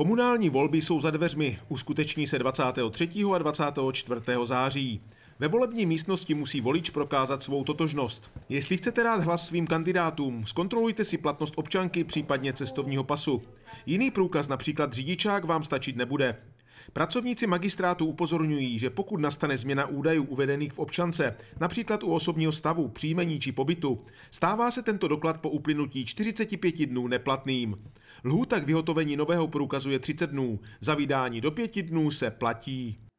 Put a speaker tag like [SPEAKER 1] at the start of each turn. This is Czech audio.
[SPEAKER 1] Komunální volby jsou za dveřmi, uskuteční se 23. a 24. září. Ve volební místnosti musí volič prokázat svou totožnost. Jestli chcete rád hlas svým kandidátům, zkontrolujte si platnost občanky, případně cestovního pasu. Jiný průkaz, například řidičák, vám stačit nebude. Pracovníci magistrátu upozorňují, že pokud nastane změna údajů uvedených v občance, například u osobního stavu, příjmení či pobytu, stává se tento doklad po uplynutí 45 dnů neplatným. Lhůta k vyhotovení nového průkazu je 30 dnů. Za vydání do 5 dnů se platí.